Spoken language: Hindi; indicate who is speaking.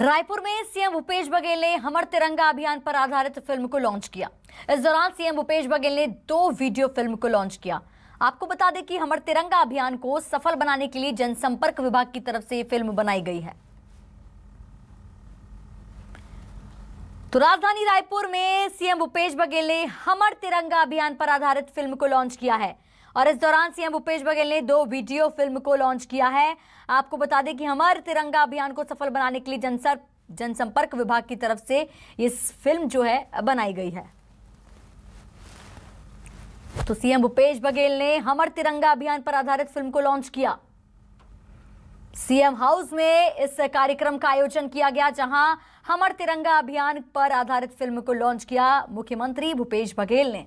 Speaker 1: रायपुर में सीएम भूपेश बघेल ने हमर तिरंगा अभियान पर आधारित फिल्म को लॉन्च किया इस दौरान सीएम भूपेश बघेल ने दो वीडियो फिल्म को लॉन्च किया आपको बता दें कि हमर तिरंगा अभियान को सफल बनाने के लिए जनसंपर्क विभाग की तरफ से ये फिल्म बनाई गई है तो राजधानी रायपुर में सीएम भूपेश बघेल ने हमर तिरंगा अभियान पर आधारित फिल्म को लॉन्च किया है और इस दौरान सीएम भूपेश बघेल ने दो वीडियो फिल्म को लॉन्च किया है आपको बता दें कि हमारे तिरंगा अभियान को सफल बनाने के लिए जनसर जनसंपर्क विभाग की तरफ से इस फिल्म जो है बनाई गई है तो सीएम भूपेश बघेल ने हमर तिरंगा अभियान पर आधारित फिल्म को लॉन्च किया सीएम हाउस में इस कार्यक्रम का आयोजन किया गया जहां हमर तिरंगा अभियान पर आधारित फिल्म को लॉन्च किया मुख्यमंत्री भूपेश बघेल ने